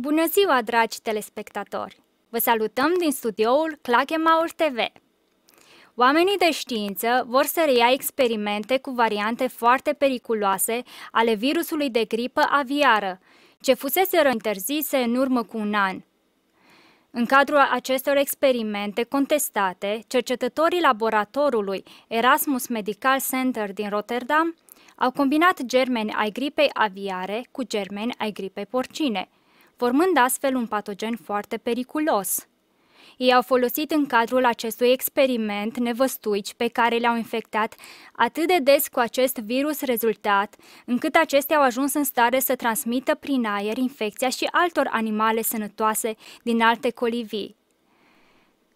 Bună ziua, dragi telespectatori! Vă salutăm din studioul Clachemaur TV. Oamenii de știință vor să reia experimente cu variante foarte periculoase ale virusului de gripă aviară, ce fusese interzise în urmă cu un an. În cadrul acestor experimente contestate, cercetătorii laboratorului Erasmus Medical Center din Rotterdam au combinat germeni ai gripei aviare cu germeni ai gripei porcine – formând astfel un patogen foarte periculos. Ei au folosit în cadrul acestui experiment nevăstuici pe care le-au infectat atât de des cu acest virus rezultat, încât acestea au ajuns în stare să transmită prin aer infecția și altor animale sănătoase din alte colivii.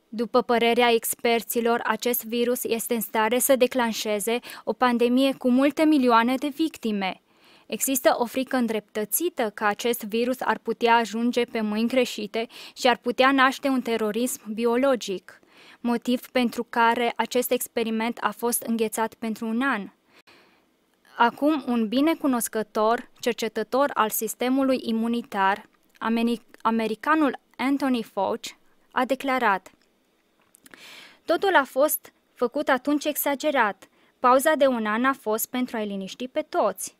După părerea experților, acest virus este în stare să declanșeze o pandemie cu multe milioane de victime – Există o frică îndreptățită că acest virus ar putea ajunge pe mâini greșite și ar putea naște un terorism biologic, motiv pentru care acest experiment a fost înghețat pentru un an. Acum, un binecunoscător, cercetător al sistemului imunitar, americanul Anthony Fauci, a declarat Totul a fost făcut atunci exagerat. Pauza de un an a fost pentru a-i liniști pe toți.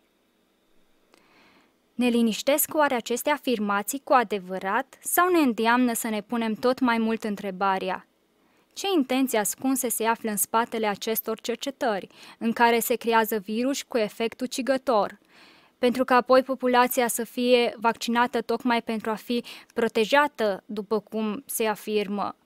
Ne liniștesc oare aceste afirmații cu adevărat sau ne îndeamnă să ne punem tot mai mult întrebarea? Ce intenții ascunse se află în spatele acestor cercetări, în care se creează virus cu efect ucigător? Pentru că apoi populația să fie vaccinată tocmai pentru a fi protejată, după cum se afirmă.